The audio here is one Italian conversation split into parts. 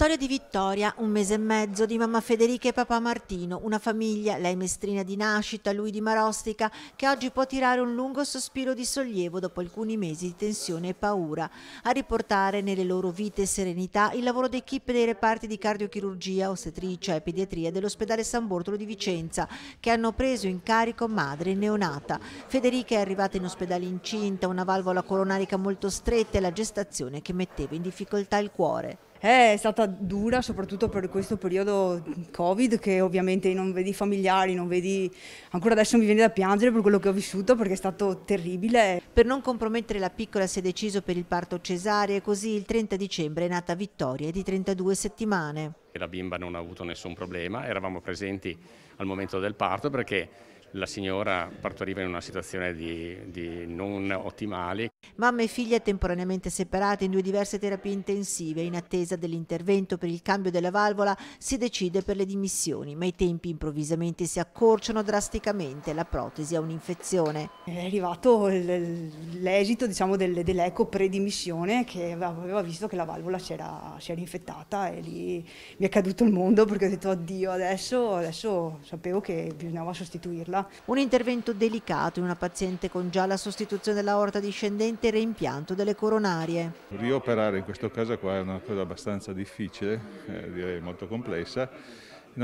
storia di Vittoria, un mese e mezzo, di mamma Federica e papà Martino, una famiglia, lei mestrina di nascita, lui di Marostica, che oggi può tirare un lungo sospiro di sollievo dopo alcuni mesi di tensione e paura, a riportare nelle loro vite serenità il lavoro d'equipe dei reparti di cardiochirurgia, ostetricia e pediatria dell'ospedale San Bortolo di Vicenza, che hanno preso in carico madre neonata. Federica è arrivata in ospedale incinta, una valvola coronarica molto stretta e la gestazione che metteva in difficoltà il cuore. È stata dura soprattutto per questo periodo Covid che ovviamente non vedi familiari, non vedi... Ancora adesso mi viene da piangere per quello che ho vissuto perché è stato terribile. Per non compromettere la piccola si è deciso per il parto cesare e così il 30 dicembre è nata Vittoria di 32 settimane. La bimba non ha avuto nessun problema, eravamo presenti al momento del parto perché la signora partoriva in una situazione di, di non ottimale. Mamma e figlia temporaneamente separate in due diverse terapie intensive, in attesa dell'intervento per il cambio della valvola, si decide per le dimissioni, ma i tempi improvvisamente si accorciano drasticamente, la protesi ha un'infezione. È arrivato l'esito diciamo, dell'eco predimissione che aveva visto che la valvola si era, si era infettata e lì mi è caduto il mondo perché ho detto addio adesso, adesso sapevo che bisognava sostituirla positiva. Un intervento delicato in una paziente con già la sostituzione dell'aorta discendente e reimpianto delle coronarie. Rioperare in questo caso qua è una cosa abbastanza difficile, eh, direi molto complessa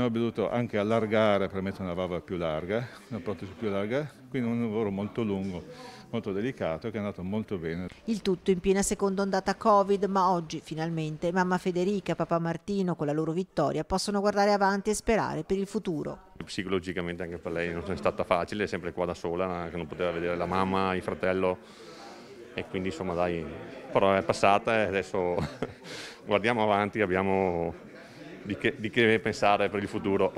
ho dovuto anche allargare per mettere una valvola più larga, una protesi più larga, quindi un lavoro molto lungo, molto delicato che è andato molto bene. Il tutto in piena seconda ondata Covid, ma oggi finalmente mamma Federica e papà Martino con la loro vittoria possono guardare avanti e sperare per il futuro. Psicologicamente anche per lei non è stata facile, è sempre qua da sola, che non poteva vedere la mamma, il fratello e quindi insomma dai, però è passata e adesso guardiamo avanti, abbiamo di che, di che pensare per il futuro.